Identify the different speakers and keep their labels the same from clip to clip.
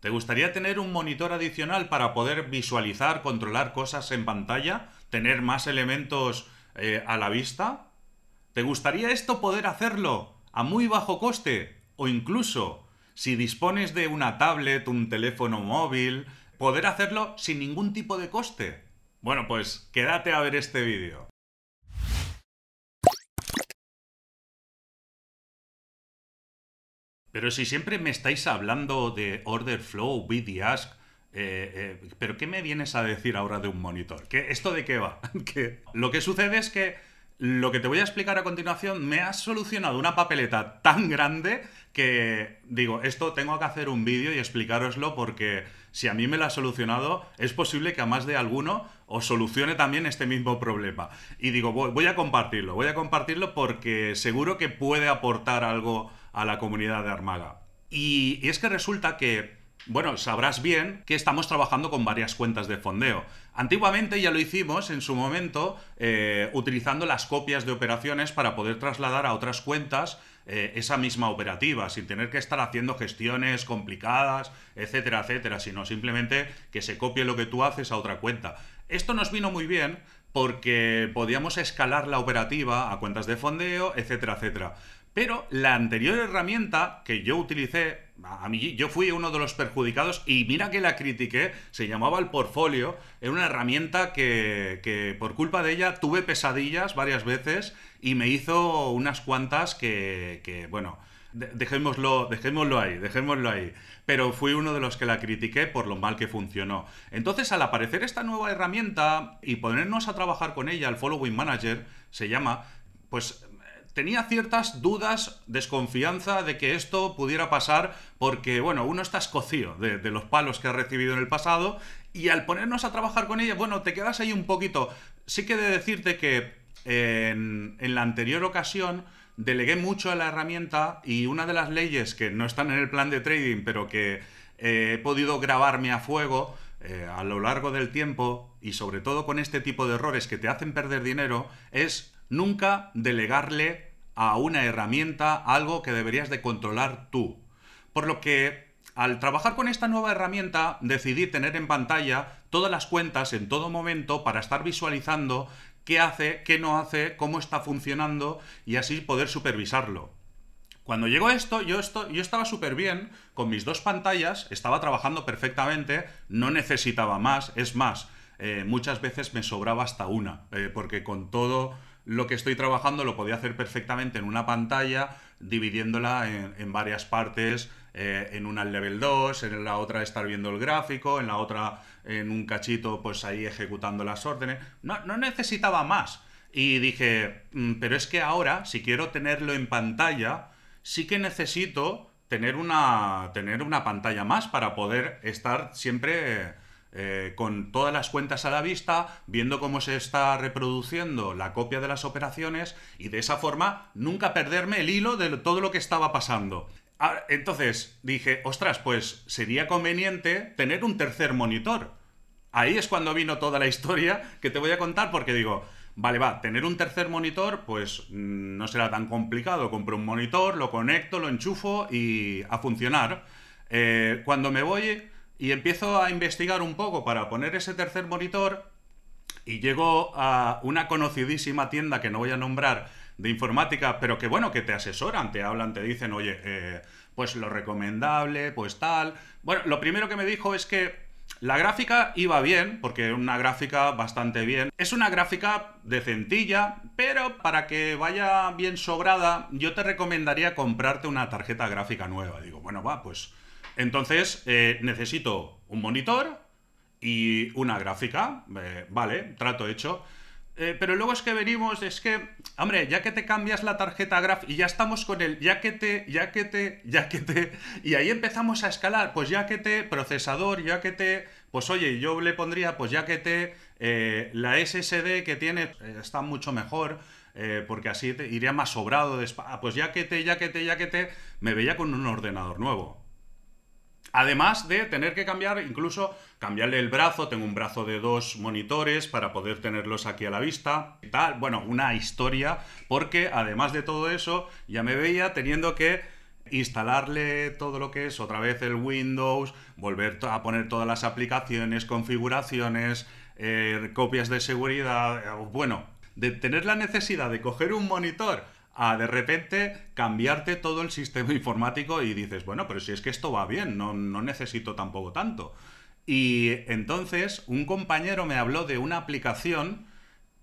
Speaker 1: ¿Te gustaría tener un monitor adicional para poder visualizar, controlar cosas en pantalla? ¿Tener más elementos eh, a la vista? ¿Te gustaría esto poder hacerlo a muy bajo coste? O incluso, si dispones de una tablet, un teléfono móvil, poder hacerlo sin ningún tipo de coste. Bueno, pues quédate a ver este vídeo. Pero si siempre me estáis hablando de order flow, y ask, eh, eh, ¿pero qué me vienes a decir ahora de un monitor? ¿Qué, ¿Esto de qué va? lo que sucede es que lo que te voy a explicar a continuación me ha solucionado una papeleta tan grande que digo, esto tengo que hacer un vídeo y explicaroslo porque si a mí me la ha solucionado, es posible que a más de alguno os solucione también este mismo problema. Y digo, voy a compartirlo, voy a compartirlo porque seguro que puede aportar algo a la comunidad de Armaga. Y es que resulta que, bueno, sabrás bien que estamos trabajando con varias cuentas de fondeo. Antiguamente ya lo hicimos en su momento eh, utilizando las copias de operaciones para poder trasladar a otras cuentas eh, esa misma operativa, sin tener que estar haciendo gestiones complicadas, etcétera, etcétera, sino simplemente que se copie lo que tú haces a otra cuenta. Esto nos vino muy bien porque podíamos escalar la operativa a cuentas de fondeo, etcétera, etcétera. Pero la anterior herramienta que yo utilicé, a mí, yo fui uno de los perjudicados y mira que la critiqué, se llamaba el portfolio, era una herramienta que, por culpa de ella tuve pesadillas varias veces y me hizo unas cuantas que, bueno, dejémoslo, dejémoslo ahí, dejémoslo ahí. Pero fui uno de los que la critiqué por lo mal que funcionó. Entonces, al aparecer esta nueva herramienta y ponernos a trabajar con ella, el Following Manager se llama, pues tenía ciertas dudas, desconfianza de que esto pudiera pasar porque, bueno, uno está escocío de, los palos que ha recibido en el pasado y al ponernos a trabajar con ella, bueno, te quedas ahí un poquito. Sí que de decirte que en, la anterior ocasión delegué mucho a la herramienta y una de las leyes que no están en el plan de trading, pero que eh, he podido grabarme a fuego eh, a lo largo del tiempo y sobre todo con este tipo de errores que te hacen perder dinero es Nunca delegarle a una herramienta algo que deberías de controlar tú. Por lo que al trabajar con esta nueva herramienta decidí tener en pantalla todas las cuentas en todo momento para estar visualizando qué hace, qué no hace, cómo está funcionando y así poder supervisarlo. Cuando llegó esto, yo, yo estaba súper bien con mis dos pantallas, estaba trabajando perfectamente, no necesitaba más, es más, eh, muchas veces me sobraba hasta una, eh, porque con todo lo que estoy trabajando lo podía hacer perfectamente en una pantalla, dividiéndola en, varias partes, eh, en una el level 2, en la otra estar viendo el gráfico, en la otra en un cachito pues ahí ejecutando las órdenes. No, no necesitaba más. Y dije, mm, pero es que ahora, si quiero tenerlo en pantalla, sí que necesito tener una, tener una pantalla más para poder estar siempre eh, con todas las cuentas a la vista, viendo cómo se está reproduciendo la copia de las operaciones y de esa forma nunca perderme el hilo de todo lo que estaba pasando. Ah, entonces dije, ostras, pues sería conveniente tener un tercer monitor. Ahí es cuando vino toda la historia que te voy a contar porque digo, vale, va, tener un tercer monitor pues mm, no será tan complicado. Compro un monitor, lo conecto, lo enchufo y a funcionar. Eh, cuando me voy y empiezo a investigar un poco para poner ese tercer monitor y llego a una conocidísima tienda que no voy a nombrar de informática, pero que bueno, que te asesoran, te hablan, te dicen, oye, eh, pues lo recomendable, pues tal. Bueno, lo primero que me dijo es que la gráfica iba bien, porque una gráfica bastante bien. Es una gráfica decentilla, pero para que vaya bien sobrada, yo te recomendaría comprarte una tarjeta gráfica nueva. Digo, bueno, va, pues entonces, necesito un monitor y una gráfica. vale, trato hecho. pero luego es que venimos, es que, hombre, ya que te cambias la tarjeta graf y ya estamos con el ya que te, ya que te, ya que te, y ahí empezamos a escalar, pues ya que te, procesador, ya que te, pues oye, yo le pondría, pues ya que te, la SSD que tiene está mucho mejor, porque así te iría más sobrado de pues ya que te, ya que te, ya que te, me veía con un ordenador nuevo. Además de tener que cambiar, incluso cambiarle el brazo, tengo un brazo de dos monitores para poder tenerlos aquí a la vista, tal, bueno, una historia, porque además de todo eso, ya me veía teniendo que instalarle todo lo que es otra vez el Windows, volver a poner todas las aplicaciones, configuraciones, eh, copias de seguridad, eh, bueno, de tener la necesidad de coger un monitor a de repente cambiarte todo el sistema informático y dices, bueno, pero si es que esto va bien, no, no necesito tampoco tanto. Y entonces un compañero me habló de una aplicación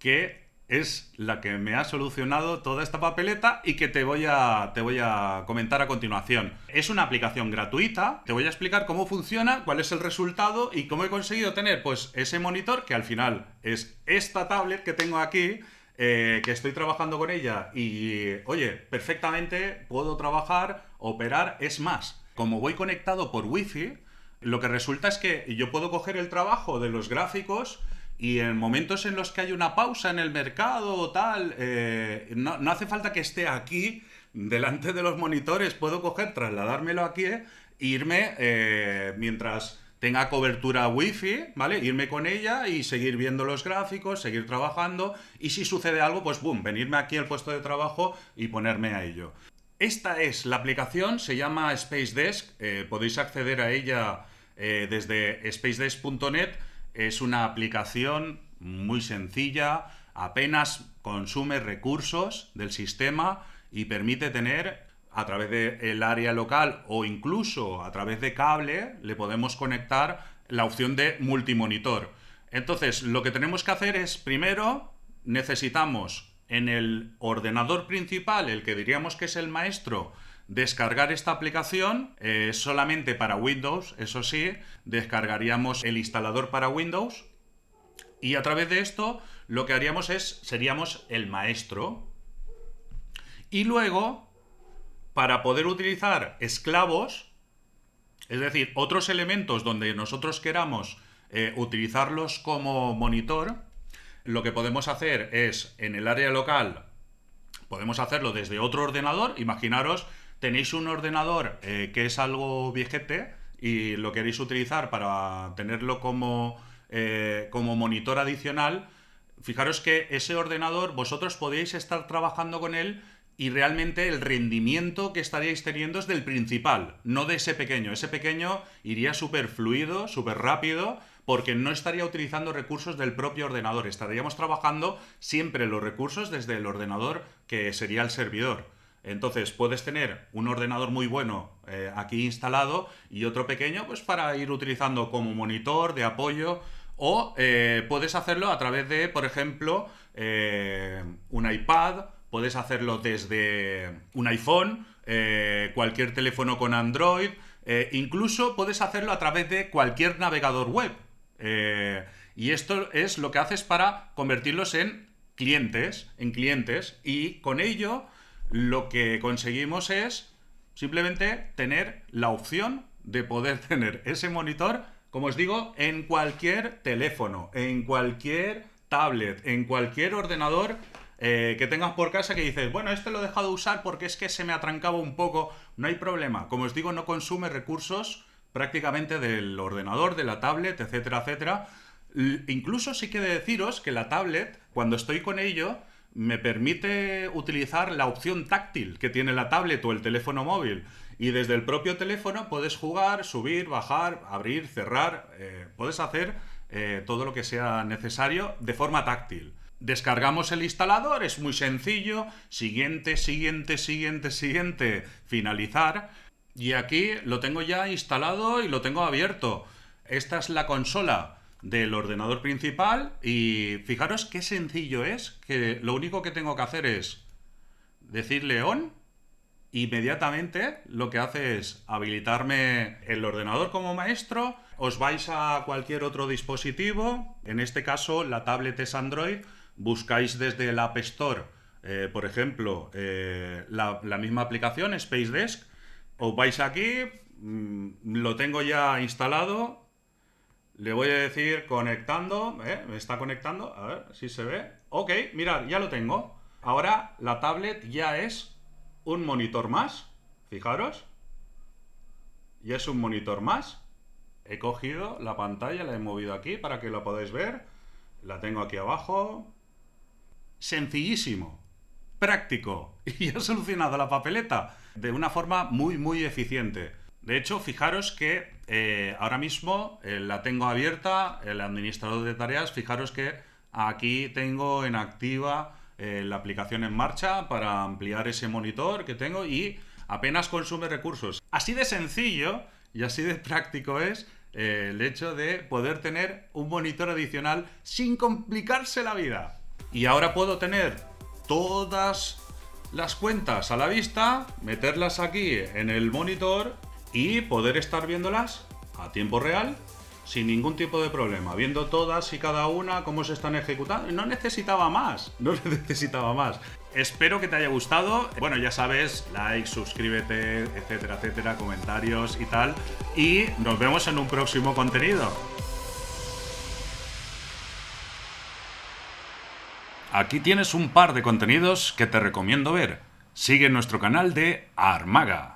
Speaker 1: que es la que me ha solucionado toda esta papeleta y que te voy a, te voy a comentar a continuación. Es una aplicación gratuita, te voy a explicar cómo funciona, cuál es el resultado y cómo he conseguido tener pues ese monitor que al final es esta tablet que tengo aquí eh, que estoy trabajando con ella y, oye, perfectamente puedo trabajar, operar, es más, como voy conectado por wifi, lo que resulta es que yo puedo coger el trabajo de los gráficos y en momentos en los que hay una pausa en el mercado o tal, eh, no, hace falta que esté aquí delante de los monitores, puedo coger, trasladármelo aquí, eh, e irme mientras tenga cobertura wifi, ¿vale? Irme con ella y seguir viendo los gráficos, seguir trabajando y si sucede algo, pues boom, venirme aquí al puesto de trabajo y ponerme a ello. Esta es la aplicación, se llama Space Desk, eh, podéis acceder a ella eh, desde spacedesk.net, es una aplicación muy sencilla, apenas consume recursos del sistema y permite tener a través del área local o incluso a través de cable le podemos conectar la opción de multimonitor. Entonces, lo que tenemos que hacer es, primero, necesitamos en el ordenador principal, el que diríamos que es el maestro, descargar esta aplicación eh, solamente para Windows, eso sí, descargaríamos el instalador para Windows y a través de esto lo que haríamos es, seríamos el maestro. Y luego para poder utilizar esclavos, es decir, otros elementos donde nosotros queramos eh, utilizarlos como monitor, lo que podemos hacer es en el área local, podemos hacerlo desde otro ordenador, imaginaros, tenéis un ordenador eh, que es algo viejete y lo queréis utilizar para tenerlo como, eh, como monitor adicional, fijaros que ese ordenador vosotros podéis estar trabajando con él y realmente el rendimiento que estaríais teniendo es del principal, no de ese pequeño. Ese pequeño iría súper fluido, súper rápido, porque no estaría utilizando recursos del propio ordenador. Estaríamos trabajando siempre los recursos desde el ordenador que sería el servidor. Entonces puedes tener un ordenador muy bueno eh, aquí instalado y otro pequeño pues para ir utilizando como monitor de apoyo o eh, puedes hacerlo a través de, por ejemplo, eh, un iPad Puedes hacerlo desde un iPhone, eh, cualquier teléfono con Android, eh, incluso puedes hacerlo a través de cualquier navegador web. Eh, y esto es lo que haces para convertirlos en clientes, en clientes, y con ello lo que conseguimos es simplemente tener la opción de poder tener ese monitor, como os digo, en cualquier teléfono, en cualquier tablet, en cualquier ordenador eh, que tengas por casa que dices, bueno, este lo he dejado usar porque es que se me atrancaba un poco, no hay problema. Como os digo, no consume recursos prácticamente del ordenador, de la tablet, etcétera, etcétera. incluso sí que deciros que la tablet, cuando estoy con ello, me permite utilizar la opción táctil que tiene la tablet o el teléfono móvil. Y desde el propio teléfono puedes jugar, subir, bajar, abrir, cerrar, eh, puedes hacer eh, todo lo que sea necesario de forma táctil. Descargamos el instalador, es muy sencillo. Siguiente, siguiente, siguiente, siguiente. Finalizar. Y aquí lo tengo ya instalado y lo tengo abierto. Esta es la consola del ordenador principal y fijaros qué sencillo es, que lo único que tengo que hacer es decirle on, inmediatamente lo que hace es habilitarme el ordenador como maestro, os vais a cualquier otro dispositivo, en este caso la tablet es Android, buscáis desde el App Store, eh, por ejemplo, eh, la, misma aplicación, Space Desk, os vais aquí, mm, lo tengo ya instalado, le voy a decir conectando, eh, me está conectando, a ver si se ve. Ok, mirad, ya lo tengo. Ahora la tablet ya es un monitor más, fijaros. Ya es un monitor más. He cogido la pantalla, la he movido aquí para que la podáis ver. La tengo aquí abajo sencillísimo, práctico y ha solucionado la papeleta de una forma muy, muy eficiente. De hecho, fijaros que eh, ahora mismo eh, la tengo abierta, el administrador de tareas, fijaros que aquí tengo en activa eh, la aplicación en marcha para ampliar ese monitor que tengo y apenas consume recursos. Así de sencillo y así de práctico es el hecho de poder tener un monitor adicional sin complicarse la vida. Y ahora puedo tener todas las cuentas a la vista, meterlas aquí en el monitor y poder estar viéndolas a tiempo real sin ningún tipo de problema, viendo todas y cada una cómo se están ejecutando. No necesitaba más, no necesitaba más. Espero que te haya gustado. Bueno, ya sabes, like, suscríbete, etcétera, etcétera, comentarios y tal. Y nos vemos en un próximo contenido. aquí tienes un par de contenidos que te recomiendo ver. Sigue nuestro canal de Armaga.